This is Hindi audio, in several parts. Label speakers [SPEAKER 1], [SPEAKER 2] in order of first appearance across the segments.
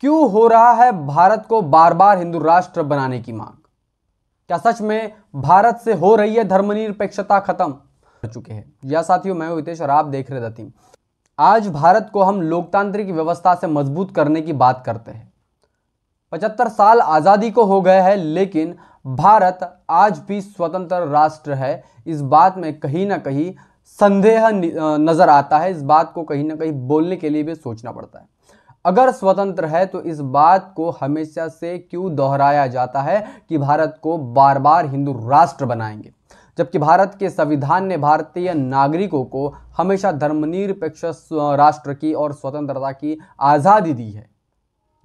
[SPEAKER 1] क्यों हो रहा है भारत को बार बार हिंदू राष्ट्र बनाने की मांग क्या सच में भारत से हो रही है धर्मनिरपेक्षता खत्म हो चुके हैं या साथियों मैं हितेश और आप देख रहे थे आज भारत को हम लोकतांत्रिक व्यवस्था से मजबूत करने की बात करते हैं पचहत्तर साल आज़ादी को हो गए हैं लेकिन भारत आज भी स्वतंत्र राष्ट्र है इस बात में कहीं ना कहीं संदेह नज़र आता है इस बात को कहीं ना कहीं बोलने के लिए भी सोचना पड़ता है अगर स्वतंत्र है तो इस बात को हमेशा से क्यों दोहराया जाता है कि भारत को बार बार हिंदू राष्ट्र बनाएंगे जबकि भारत के संविधान ने भारतीय नागरिकों को हमेशा धर्मनिरपेक्ष राष्ट्र की और स्वतंत्रता की आज़ादी दी है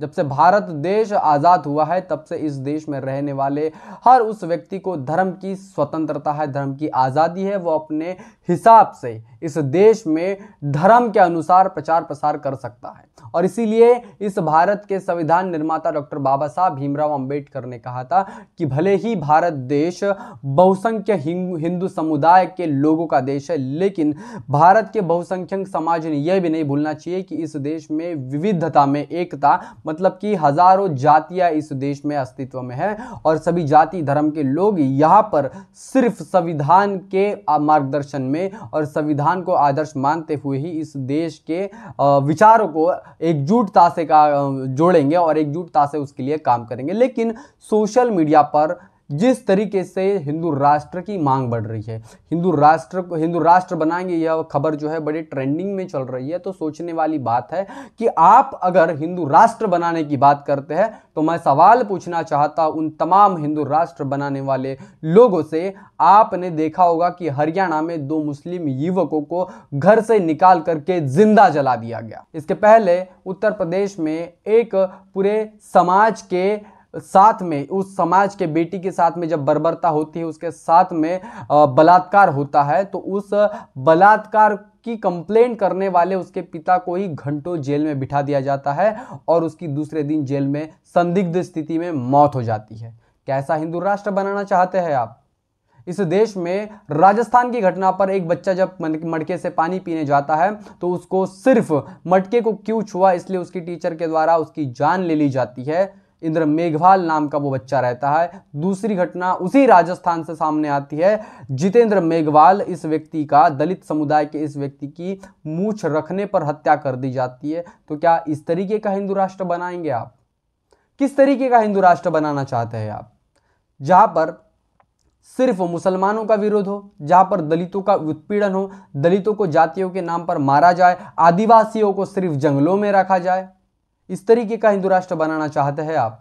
[SPEAKER 1] जब से भारत देश आज़ाद हुआ है तब से इस देश में रहने वाले हर उस व्यक्ति को धर्म की स्वतंत्रता है धर्म की आज़ादी है वो अपने हिसाब से इस देश में धर्म के अनुसार प्रचार प्रसार कर सकता है और इसीलिए इस भारत के संविधान निर्माता डॉक्टर बाबा साहब भीमराव अंबेडकर ने कहा था कि भले ही भारत देश बहुसंख्य हिंदू समुदाय के लोगों का देश है लेकिन भारत के बहुसंख्यक समाज ने यह भी नहीं भूलना चाहिए कि इस देश में विविधता में एकता मतलब कि हजारों जातियां इस देश में अस्तित्व में है और सभी जाति धर्म के लोग यहाँ पर सिर्फ संविधान के मार्गदर्शन में और संविधान को आदर्श मानते हुए ही इस देश के विचारों को एकजुटता से का जोड़ेंगे और एकजुटता से उसके लिए काम करेंगे लेकिन सोशल मीडिया पर जिस तरीके से हिंदू राष्ट्र की मांग बढ़ रही है हिंदू राष्ट्र को हिंदू राष्ट्र बनाएंगे यह खबर जो है बड़े ट्रेंडिंग में चल रही है तो सोचने वाली बात है कि आप अगर हिंदू राष्ट्र बनाने की बात करते हैं तो मैं सवाल पूछना चाहता उन तमाम हिंदू राष्ट्र बनाने वाले लोगों से आपने देखा होगा कि हरियाणा में दो मुस्लिम युवकों को घर से निकाल करके जिंदा जला दिया गया इसके पहले उत्तर प्रदेश में एक पूरे समाज के साथ में उस समाज के बेटी के साथ में जब बर्बरता होती है उसके साथ में बलात्कार होता है तो उस बलात्कार की कंप्लेंट करने वाले उसके पिता को ही घंटों जेल में बिठा दिया जाता है और उसकी दूसरे दिन जेल में संदिग्ध स्थिति में मौत हो जाती है कैसा हिंदू राष्ट्र बनाना चाहते हैं आप इस देश में राजस्थान की घटना पर एक बच्चा जब मटके से पानी पीने जाता है तो उसको सिर्फ मटके को क्यों छुआ इसलिए उसकी टीचर के द्वारा उसकी जान ले ली जाती है इंद्र मेघवाल नाम का वो बच्चा रहता है दूसरी घटना उसी राजस्थान से सामने आती है जितेंद्र मेघवाल इस व्यक्ति का दलित समुदाय के इस व्यक्ति की मूछ रखने पर हत्या कर दी जाती है तो क्या इस तरीके का हिंदू राष्ट्र बनाएंगे आप किस तरीके का हिंदू राष्ट्र बनाना चाहते हैं आप जहां पर सिर्फ मुसलमानों का विरोध हो जहां पर दलितों का उत्पीड़न हो दलितों को जातियों के नाम पर मारा जाए आदिवासियों को सिर्फ जंगलों में रखा जाए इस तरीके का हिंदू राष्ट्र बनाना चाहते हैं आप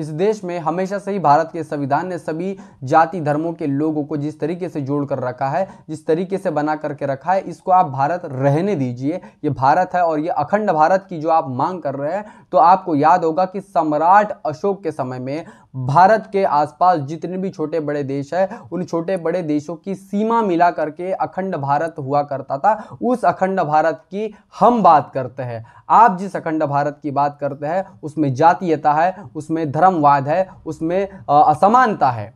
[SPEAKER 1] इस देश में हमेशा से ही भारत के संविधान ने सभी जाति धर्मों के लोगों को जिस तरीके से जोड़ कर रखा है जिस तरीके से बना करके रखा है इसको आप भारत रहने दीजिए ये भारत है और ये अखंड भारत की जो आप मांग कर रहे हैं तो आपको याद होगा कि सम्राट अशोक के समय में भारत के आसपास जितने भी छोटे बड़े देश है उन छोटे बड़े देशों की सीमा मिला करके अखंड भारत हुआ करता था उस अखंड भारत की हम बात करते हैं आप जिस अखंड भारत की बात करते हैं उसमें जातीयता है उसमें धर्मवाद है उसमें असमानता है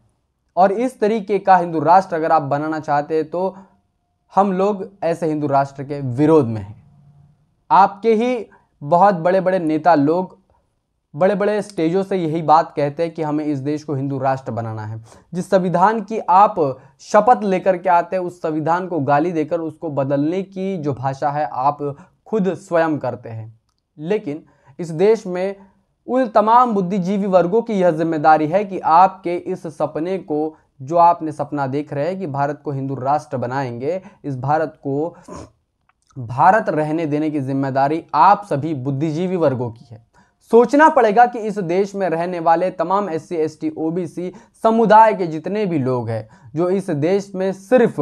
[SPEAKER 1] और इस तरीके का हिंदू राष्ट्र अगर आप बनाना चाहते हैं तो हम लोग ऐसे हिंदू राष्ट्र के विरोध में हैं आपके ही बहुत बड़े बड़े नेता लोग बड़े बड़े स्टेजों से यही बात कहते हैं कि हमें इस देश को हिंदू राष्ट्र बनाना है जिस संविधान की आप शपथ लेकर के आते हैं उस संविधान को गाली देकर उसको बदलने की जो भाषा है आप खुद स्वयं करते हैं लेकिन इस देश में उन तमाम बुद्धिजीवी वर्गों की यह जिम्मेदारी है कि आपके इस सपने को जो आपने सपना देख रहे हैं कि भारत को हिंदू राष्ट्र बनाएंगे इस भारत को भारत रहने देने की जिम्मेदारी आप सभी बुद्धिजीवी वर्गों की है सोचना पड़ेगा कि इस देश में रहने वाले तमाम S C S T O B C समुदाय के जितने भी लोग हैं जो इस देश में सिर्फ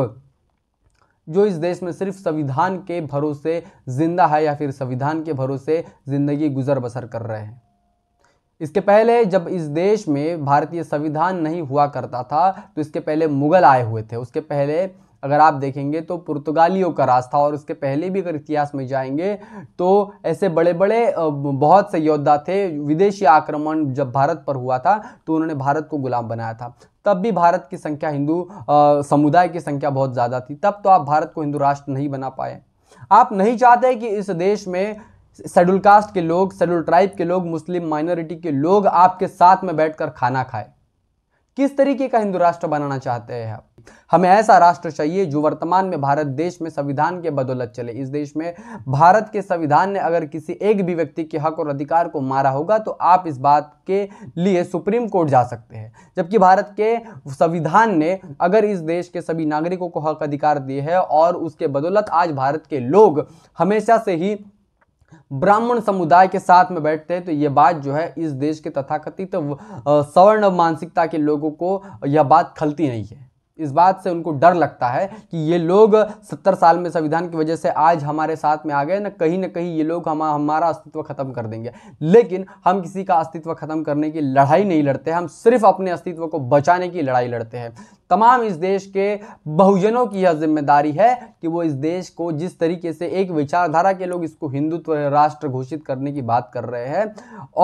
[SPEAKER 1] जो इस देश में सिर्फ संविधान के भरोसे जिंदा है या फिर संविधान के भरोसे ज़िंदगी गुजर बसर कर रहे हैं इसके पहले जब इस देश में भारतीय संविधान नहीं हुआ करता था तो इसके पहले मुगल आए हुए थे उसके पहले अगर आप देखेंगे तो पुर्तगालियों का राज था और उसके पहले भी अगर इतिहास में जाएंगे तो ऐसे बड़े बड़े बहुत से योद्धा थे विदेशी आक्रमण जब भारत पर हुआ था तो उन्होंने भारत को गुलाम बनाया था तब भी भारत की संख्या हिंदू समुदाय की संख्या बहुत ज़्यादा थी तब तो आप भारत को हिंदू राष्ट्र नहीं बना पाए आप नहीं चाहते कि इस देश में शेड्यूल कास्ट के लोग शेड्यूल ट्राइब के लोग मुस्लिम माइनॉरिटी के लोग आपके साथ में बैठकर खाना खाए किस तरीके का हिंदू राष्ट्र बनाना चाहते हैं आप हमें ऐसा राष्ट्र चाहिए जो वर्तमान में भारत देश में संविधान के बदौलत चले इस देश में भारत के संविधान ने अगर किसी एक भी व्यक्ति के हक और अधिकार को मारा होगा तो आप इस बात के लिए सुप्रीम कोर्ट जा सकते हैं जबकि भारत के संविधान ने अगर इस देश के सभी नागरिकों को हक अधिकार दिए है और उसके बदौलत आज भारत के लोग हमेशा से ही ब्राह्मण समुदाय के साथ में बैठते हैं तो ये बात जो है इस देश के तथाकथित सवर्ण मानसिकता के लोगों को यह बात खलती नहीं है इस बात से उनको डर लगता है कि ये लोग सत्तर साल में संविधान की वजह से आज हमारे साथ में आ गए ना कहीं ना कहीं ये लोग हम हमारा अस्तित्व खत्म कर देंगे लेकिन हम किसी का अस्तित्व खत्म करने की लड़ाई नहीं लड़ते हम सिर्फ अपने अस्तित्व को बचाने की लड़ाई लड़ते हैं तमाम इस देश के बहुजनों की यह जिम्मेदारी है कि वो इस देश को जिस तरीके से एक विचारधारा के लोग इसको हिंदुत्व राष्ट्र घोषित करने की बात कर रहे हैं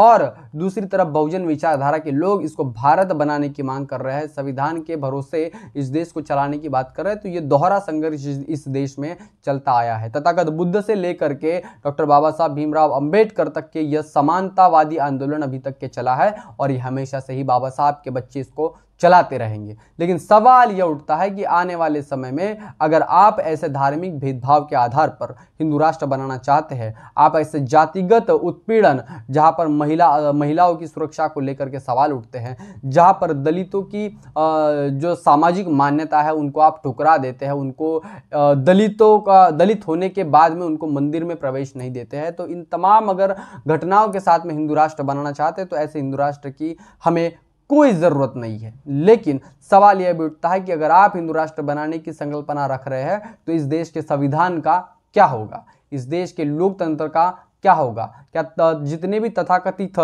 [SPEAKER 1] और दूसरी तरफ बहुजन विचारधारा के लोग इसको भारत बनाने की मांग कर रहे हैं संविधान के भरोसे इस देश को चलाने की बात कर रहे हैं तो ये दोहरा संघर्ष इस देश में चलता आया है तथागत बुद्ध से लेकर के डॉक्टर बाबा साहब भीमराव अंबेडकर तक के यह समानतावादी आंदोलन अभी तक के चला है और ये हमेशा से ही बाबा साहब के बच्चे इसको चलाते रहेंगे लेकिन सवाल यह उठता है कि आने वाले समय में अगर आप ऐसे धार्मिक भेदभाव के आधार पर हिंदू राष्ट्र बनाना चाहते हैं आप ऐसे जातिगत उत्पीड़न जहाँ पर महिला महिलाओं की सुरक्षा को लेकर के सवाल उठते हैं जहाँ पर दलितों की जो सामाजिक मान्यता है उनको आप ठुकरा देते हैं उनको दलितों का दलित होने के बाद में उनको मंदिर में प्रवेश नहीं देते हैं तो इन तमाम अगर घटनाओं के साथ में हिंदू राष्ट्र बनाना चाहते हैं तो ऐसे हिंदू राष्ट्र की हमें कोई ज़रूरत नहीं है लेकिन सवाल यह भी उठता है कि अगर आप हिंदू राष्ट्र बनाने की संकल्पना रख रहे हैं तो इस देश के संविधान का क्या होगा इस देश के लोकतंत्र का क्या होगा क्या जितने भी तथाकथित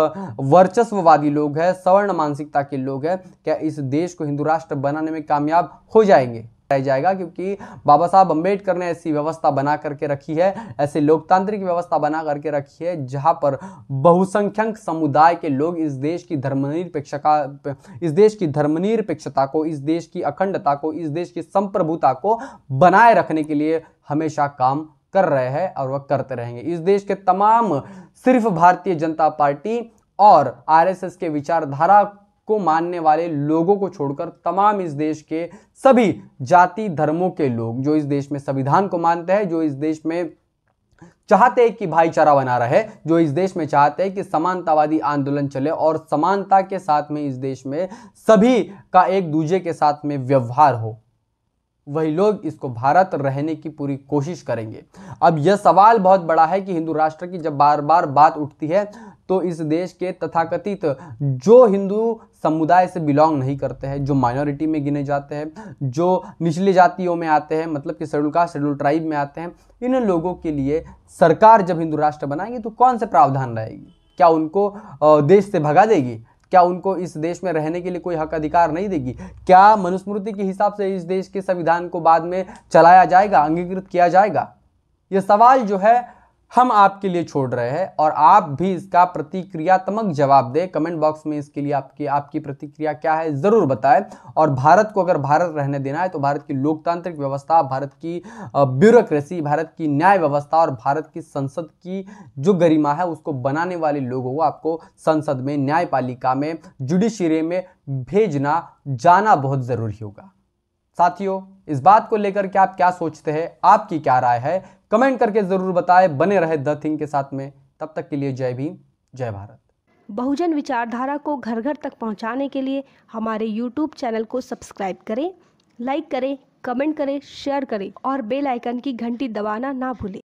[SPEAKER 1] वर्चस्ववादी लोग हैं सवर्ण मानसिकता के लोग हैं क्या इस देश को हिंदू राष्ट्र बनाने में कामयाब हो जाएंगे जाएगा क्योंकि बाबा साहब अम्बेडकर ने ऐसी व्यवस्था बना करके रखी है ऐसे लोकतांत्रिक व्यवस्था बना करके रखी है जहां पर बहुसंख्यक समुदाय के लोग इस देश की धर्मनिरपेक्षता इस देश की धर्मनिरपेक्षता को इस देश की अखंडता को इस देश की संप्रभुता को बनाए रखने के लिए हमेशा काम कर रहे हैं और वह करते रहेंगे इस देश के तमाम सिर्फ भारतीय जनता पार्टी और आरएसएस के विचारधारा को मानने वाले लोगों को छोड़कर तमाम इस देश के सभी जाति धर्मों के लोग जो इस देश में संविधान को मानते हैं जो इस देश में चाहते हैं कि भाईचारा बना रहे जो इस देश में चाहते हैं कि समानतावादी आंदोलन चले और समानता के साथ में इस देश में सभी का एक दूसरे के साथ में व्यवहार हो वही लोग इसको भारत रहने की पूरी कोशिश करेंगे अब यह सवाल बहुत बड़ा है कि हिंदू राष्ट्र की जब बार बार बात उठती है तो इस देश के तथाकथित जो हिंदू समुदाय से बिलोंग नहीं करते हैं जो माइनॉरिटी में गिने जाते हैं जो निचली जातियों में आते हैं मतलब कि शेड्यूल कास्ट शेड्यूल ट्राइब में आते हैं इन लोगों के लिए सरकार जब हिंदू राष्ट्र बनाएगी तो कौन से प्रावधान रहेगी क्या उनको देश से भगा देगी क्या उनको इस देश में रहने के लिए कोई हक अधिकार नहीं देगी क्या मनुस्मृति के हिसाब से इस देश के संविधान को बाद में चलाया जाएगा अंगीकृत किया जाएगा ये सवाल जो है हम आपके लिए छोड़ रहे हैं और आप भी इसका प्रतिक्रियात्मक जवाब दें कमेंट बॉक्स में इसके लिए आपकी आपकी प्रतिक्रिया क्या है ज़रूर बताएं और भारत को अगर भारत रहने देना है तो भारत की लोकतांत्रिक व्यवस्था भारत की ब्यूरोक्रेसी भारत की न्याय व्यवस्था और भारत की संसद की जो गरिमा है उसको बनाने वाले लोगों को आपको संसद में न्यायपालिका में जुडिशरी में भेजना जाना बहुत ज़रूरी होगा साथियों इस बात को लेकर के आप क्या सोचते हैं आपकी क्या राय है कमेंट करके ज़रूर बताएं बने रहे द थिंग के साथ में तब तक के लिए जय भीम जय भारत बहुजन विचारधारा को घर घर तक पहुंचाने के लिए हमारे यूट्यूब चैनल को सब्सक्राइब करें लाइक करें कमेंट करें शेयर करें और बेल आइकन की घंटी दबाना ना भूलें